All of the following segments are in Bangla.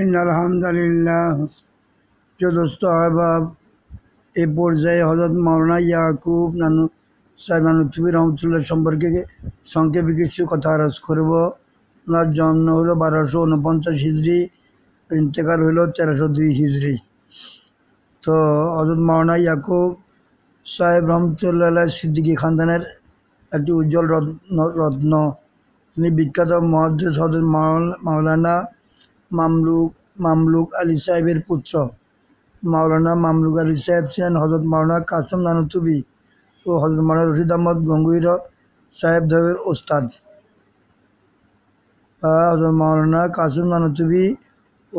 ইন আলহামদুলিল্লাহ চতুর্থ আহবাব এ পর্যায়ে হজরত মৌলানা ইয়াকুব নানু সাহেব নানুতুবি রহমতুল্লাহ সম্পর্কে সংক্ষেপে কিছু কথা আরজ করব ওনার জন্ম হলো বারোশো উনপঞ্চাশ হিজড়ি ইন্তেকাল হলো তেরোশো দুই হিজড়ি তো হজরত মৌলানা ইয়াকুব সাহেব রহমতুল্লাহ সিদ্দিকী খানদানের একটি উজ্জ্বল রত্ন রত্ন তিনি বিখ্যাত মহাদ্দেশ হজরত মাওলানা মামলুক মামলুক আলী সাহেবের পুত্র মাওলানা মামলুক আলী সাহেব ছিলেন হজরত মাওলানা কাসম নানুতুবি ও হজরত মাওলানা রশিদ আহমদ গঙ্গুইর সাহেব দেবের ওস্তাদ হজরত মাওলানা কাসম নানুতুবি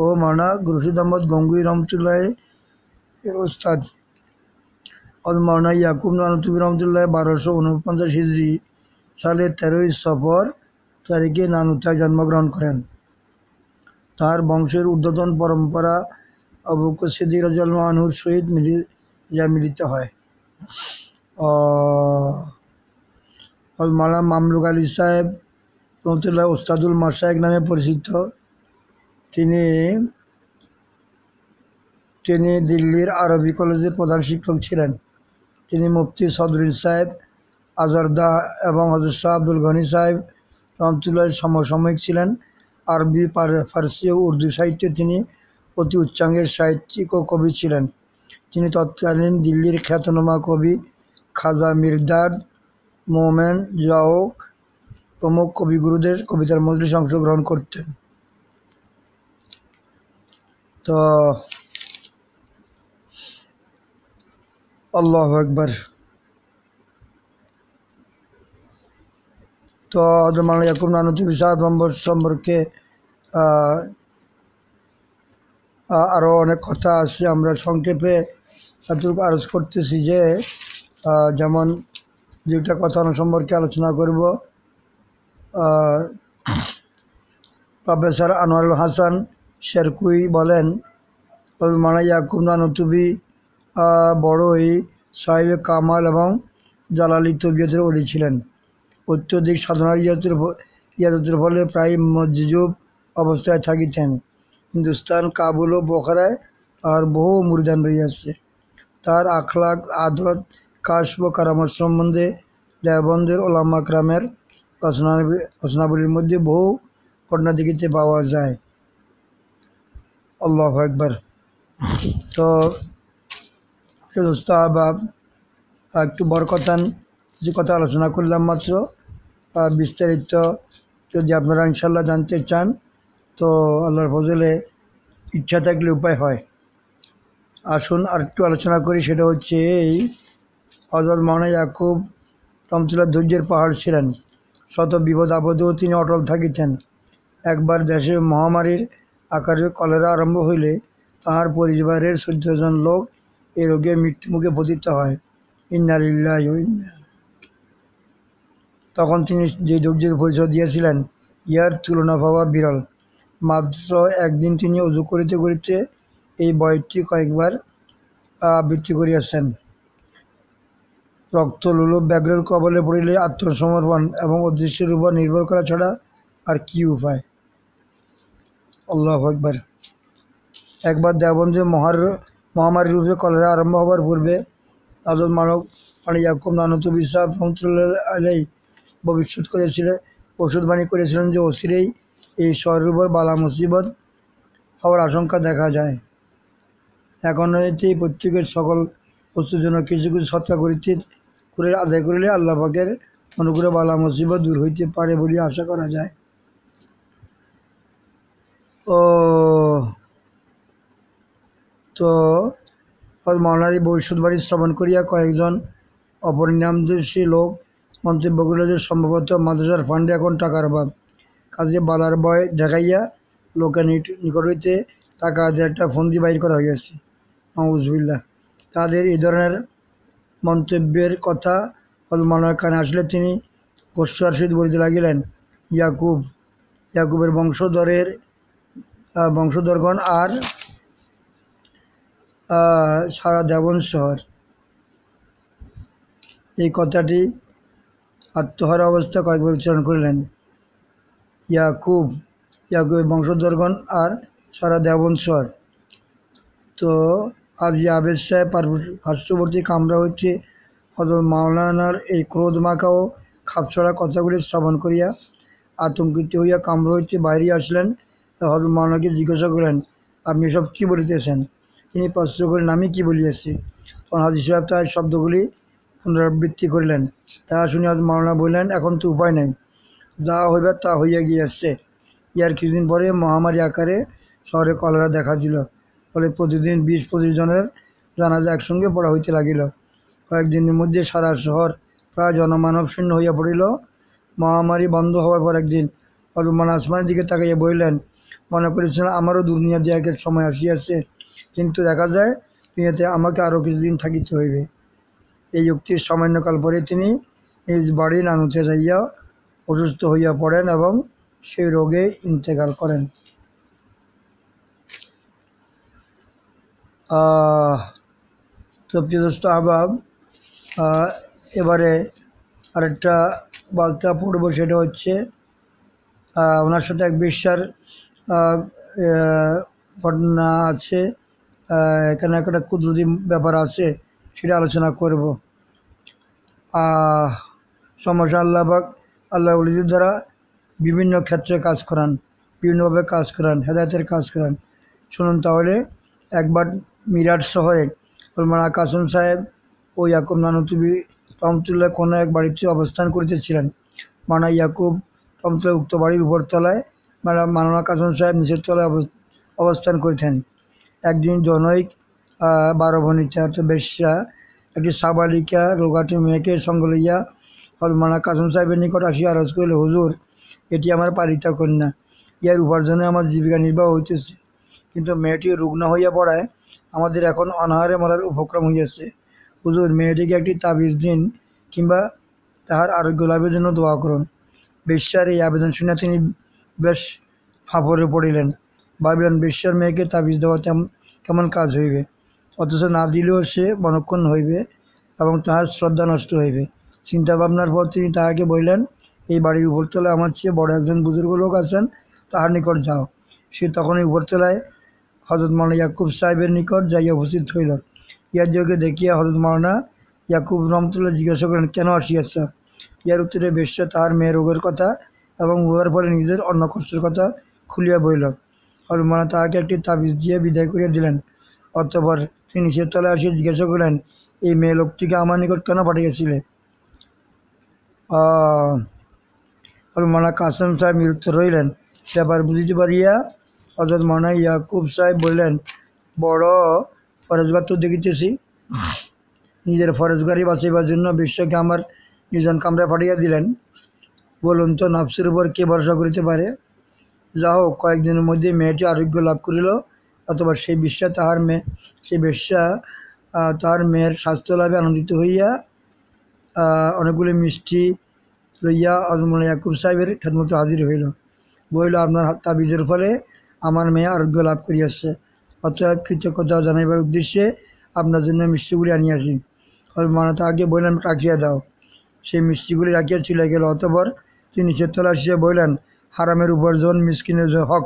ও মাওলানা রশিদ আহমদ গঙ্গুই রহমতুল্লাহ ওস্তাদ হজরত মাওলানা ইয়াকুব নানুতুবি রহমতুল্লাহ বারোশো উনপঞ্চাশ হিজড়ি সালে তেরোই সফর তারিখে নানুতায় জন্মগ্রহণ করেন তাঁর বংশের ঊর্ধ্বতন পরম্পরা রাজাল মানুর সহিত মিলি যা মিলিত হয় মালা মামলুক আলী সাহেব রহমতুল্লাহ ওস্তাদুল মাসায়েক নামে পরিচিত তিনি তিনি দিল্লির আরবি কলেজের প্রধান শিক্ষক ছিলেন তিনি মুফতি সদরুল সাহেব আজরদা এবং হজর শাহ আব্দুল ঘনি সাহেব রহমতুল্লাহ সমসাময়িক ছিলেন আরবি ফার্সি ও উর্দু সাহিত্যে তিনি অতি উচ্চাঙ্গের সাহিত্যিক ও কবি ছিলেন তিনি তৎকালীন দিল্লির খ্যাতনামা কবি খাজা মির্দার মোমেন জাওক প্রমুখ কবিগুরুদের কবিতার মজলিস অংশগ্রহণ করতেন তো আল্লাহ একবার তো জমান ইয়াকুব নানুতি বিশাল নম্বর সম্পর্কে আরও অনেক কথা আছে আমরা সংক্ষেপে এতটুকু আরজ করতেছি যে যেমন দুটা কথা সম্পর্কে আলোচনা করব প্রফেসর আনোয়ারুল হাসান শেরকুই বলেন মানা ইয়াকুব নানুতুবি বড়ই সাহেব কামাল এবং জালালি তবিয়তের অলি ছিলেন অত্যধিক সাধনা ইয়াদতের ফলে প্রায় মজুব অবস্থায় থাকিতেন হিন্দুস্তান কাবুল ও বখরায় আর বহু মুরদান রইয়াছে তার আখলাক আদত কাশব কারামত সম্বন্ধে দেবন্দের ওলামা ক্রামের রচনা রচনাবলীর মধ্যে বহু ঘটনা দেখিতে পাওয়া যায় আল্লাহ একবার তো সুস্থ বা একটু বরকথান কিছু কথা আলোচনা করলাম মাত্র বিস্তারিত যদি আপনারা ইনশাল্লাহ জানতে চান তো আল্লাহর ফজলে ইচ্ছা থাকলে উপায় হয় আসুন আর একটু আলোচনা করি সেটা হচ্ছে এই হজরত মানা ইয়াকুব রমতুল্লাহ ধৈর্যের পাহাড় ছিলেন শত বিপদ আপদেও তিনি অটল থাকিতেন একবার দেশে মহামারীর আকারে কলেরা আরম্ভ হইলে তাহার পরিবারের চোদ্দজন লোক এ রোগে মৃত্যুমুখে পতিত হয় ইন্নালিল্লাহ ইন্না তখন তিনি যে ধৈর্যের পরিচয় দিয়েছিলেন ইহার তুলনা পাওয়া বিরল মাত্র একদিন তিনি উজু করিতে করিতে এই বয়সটি কয়েকবার আবৃত্তি করিয়াছেন রক্ত লুলু ব্যাঘ্রের কবলে পড়িলে আত্মসমর্পণ এবং অদৃশ্যের উপর নির্ভর করা ছাড়া আর কি উপায় আল্লাহ একবার একবার দেওবন্দে মহার মহামারী রূপে কলেরা আরম্ভ হবার পূর্বে আজল মানব মানে ইয়াকুম নানত বিশ্বাস মন্ত্রালয় আলেই ভবিষ্যৎ করেছিলেন ভবিষ্যৎবাণী করেছিলেন যে অসিরেই এই শহরের উপর বালা মুসিবত হওয়ার আশঙ্কা দেখা যায় এখন হইতে প্রত্যেকের সকল বস্তুর জন্য কিছু কিছু সত্তা করিতে করে আদায় করিলে আল্লাহ অনুগ্রহ বালা মুসিবত দূর হইতে পারে বলে আশা করা যায় ও তো মাওলানারি ভবিষ্যৎবাণী শ্রবণ করিয়া কয়েকজন অপরিণামদর্শী লোক মন্তব্য যে সম্ভবত মাদ্রাসার ফান্ডে এখন টাকার অভাব কাজে বালার বয় দেখাইয়া লোকের নিকট হইতে টাকা যে একটা ফন্দি বাইর করা হইয়াছে মাহবুজবিল্লা তাদের এই ধরনের মন্তব্যের কথা হলমানয় কানে আসলে তিনি গোস্বার সহিত বলিতে লাগিলেন ইয়াকুব ইয়াকুবের বংশধরের বংশধরগণ আর সারা দেবন শহর এই কথাটি আত্মহার অবস্থা কয়েকবার উচ্চারণ করলেন ইয়াকুব ইয়াকুবের বংশধরগণ আর সারা দেবনশ্বর তো আজ আবেদ সাহেব পার্শ্ববর্তী কামরা হচ্ছে হজর মাওলানার এই ক্রোধ ও খাপছড়া কথাগুলি শ্রবণ করিয়া আতঙ্কিত হইয়া কামরা হইতে বাইরে আসলেন হজর মাওলানাকে জিজ্ঞাসা করেন আপনি সব কী বলিতেছেন তিনি প্রশ্ন করেন আমি কী বলিয়াছি তখন হাজির সাহেব তার শব্দগুলি পুনরাবৃত্তি করিলেন তাহা শুনিয়া মাওলানা বললেন এখন তো উপায় নাই যা হইবে তা হইয়া গিয়েছে ইয়ার কিছুদিন পরে মহামারী আকারে শহরে কলেরা দেখা দিল ফলে প্রতিদিন বিশ পঁচিশ জনের জানাজা একসঙ্গে পড়া হইতে লাগিল কয়েকদিনের মধ্যে সারা শহর প্রায় জনমানব শূন্য হইয়া পড়িল মহামারী বন্ধ হওয়ার পর একদিন হলুমান আসমানের দিকে তাকাইয়া বলিলেন মনে করেছিলেন আমারও দুর্নিয়া দেয়াকের সময় আসিয়াছে কিন্তু দেখা যায় দুনিয়াতে আমাকে আরও কিছুদিন থাকিতে হইবে এই উক্তির সামান্যকাল পরে তিনি নিজ বাড়ি নানুতে যাইয়া অসুস্থ হইয়া পড়েন এবং সেই রোগে ইন্তেকাল করেন তপ্তিদস্ত আবাব এবারে আরেকটা বার্তা পড়ব সেটা হচ্ছে ওনার সাথে এক বিশ্বার ঘটনা আছে এখানে একটা কুদরতি ব্যাপার আছে সেটা আলোচনা করব সমস্যা আল্লাহবাক আল্লাহ উলিদের দ্বারা বিভিন্ন ক্ষেত্রে কাজ করান বিভিন্নভাবে কাজ করান হেদায়তের কাজ করান শুনুন তাহলে একবার মিরাট শহরে উলমানা কাসম সাহেব ও ইয়াকুব নানুতুবি রহমতুল্লাহ কোনো এক বাড়িতে অবস্থান করিতেছিলেন মানা ইয়াকুব রহমতুল্লাহ উক্ত বাড়ির উপরতলায় মানা মানানা কাসম সাহেব নিচের তলায় অবস্থান করিতেন একদিন জনৈক বারো ভনিতা অর্থাৎ বেশ্যা একটি সাবালিকা রোগাটি মেয়েকে সঙ্গে লইয়া হলমানা কাসম সাহেবের নিকট আসিয়া আরজ করিল হুজুর এটি আমার পালিতা কন্যা ইয়ার উপার্জনে আমার জীবিকা নির্বাহ হইতেছে কিন্তু মেয়েটি রুগ্ন হইয়া পড়ায় আমাদের এখন অনাহারে মরার উপক্রম হইয়াছে হুজুর মেয়েটিকে একটি তাবিজ দিন কিংবা তাহার আরোগ্য লাভের জন্য দোয়া করুন বেশ্যার এই আবেদন শুনে তিনি বেশ ফাফরে পড়িলেন ভাবিলেন বেশ্যার মেয়েকে তাবিজ দেওয়া কেমন কাজ হইবে অথচ না দিলেও সে মনক্ষণ হইবে এবং তাহার শ্রদ্ধা নষ্ট হইবে চিন্তাভাবনার পর তিনি তাহাকে বললেন এই বাড়ির উপরতলায় আমার চেয়ে বড় একজন বুজুর্গ লোক আছেন তাহার নিকট যাও সে তখনই উপরতলায় হজরত মাওলানা ইয়াকুব সাহেবের নিকট যাইয়া উপস্থিত হইল যোগে দেখিয়া হজরত মাওলানা ইয়াকুব রহমতুল্লাহ জিজ্ঞাসা করেন কেন আসিয়াছ ইয়ার উত্তরে বেশ তাহার মেয়ের রোগের কথা এবং উহার ফলে নিজের অন্য কষ্টের কথা খুলিয়া বইল হজরত মাওলানা তাহাকে একটি তাবিজ দিয়ে বিদায় করিয়া দিলেন অতপর তিনি সে তলায় আসে জিজ্ঞাসা করলেন এই মেয়ে লোকটিকে আমার নিকট কেন পাঠিয়েছিলে মানা কাসম সাহেব মৃত্যু রইলেন সে আবার বুঝিতে পারিয়া অর্থাৎ মানা ইয়াকুব সাহেব বললেন বড় ফরজগার তো দেখিতেছি নিজের ফরজগারি বাঁচাইবার জন্য বিশ্বকে আমার নিজন কামরায় পাঠিয়ে দিলেন বলুন তো নফসের উপর কে ভরসা করিতে পারে যা হোক কয়েকদিনের মধ্যে মেয়েটি আরোগ্য লাভ করিল অথবা সেই বিশ্বা তাহার মেয়ে সেই বিশ্বা তাহার মেয়ের স্বাস্থ্য লাভে আনন্দিত হইয়া অনেকগুলি মিষ্টি লইয়া আজমুল্লা ইয়াকুব সাহেবের খেদমত হাজির হইল বইল আপনার তাবিজের ফলে আমার মেয়ে আরোগ্য লাভ করিয়াছে অতএব কৃতজ্ঞতা জানাইবার উদ্দেশ্যে আপনার জন্য মিষ্টিগুলি আনিয়াছি মানে তাহাকে বললেন রাখিয়া দাও সেই মিষ্টিগুলি রাখিয়া চলে গেল অতপর তিনি চেতলা আসিয়া বললেন হারামের উপার্জন মিসকিনের হক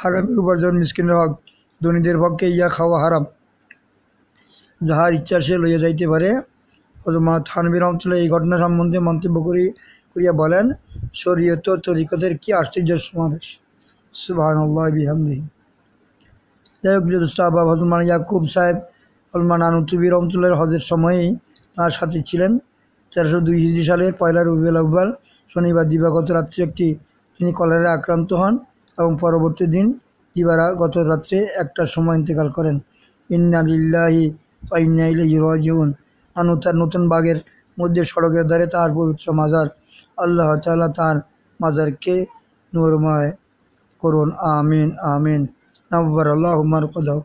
হারামের উপার্জন মিসকিনের হক ধনীদের পক্ষে ইয়া খাওয়া হারাম যাহার ইচ্ছা সে লইয়া যাইতে পারে মা থানবির অঞ্চলে এই ঘটনা সম্বন্ধে মন্তব্য করি করিয়া বলেন শরীয়ত তরিকতের কি আশ্চর্য সমাবেশ সুবাহান্লাহ বিহামদি যাই হোক যথেষ্ট আবাব হজমান ইয়াকুব সাহেব হলমান আনুতুবির অঞ্চলের হজের সময়েই তাঁর সাথে ছিলেন তেরোশো দুই হিজি সালের পয়লা রবিউল আহ্বাল শনিবার দিবাগত রাত্রি একটি তিনি কলেরা আক্রান্ত হন এবং পরবর্তী দিন দিবারা গত রাত্রে একটা সময় ইন্তেকাল করেন ইন্না লিল্লাহি আনু তার নতুন বাগের মধ্যে সড়কের ধারে তার পবিত্র মাজার আল্লাহ তালা তার মাজারকে নূরময় করুন আমিন আমিন নব্বর আল্লাহ উমার কদাও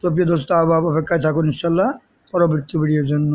তো প্রিয় দোস্ত আবাব অপেক্ষায় থাকুন ইনশাল্লাহ পরবর্তী ভিডিওর জন্য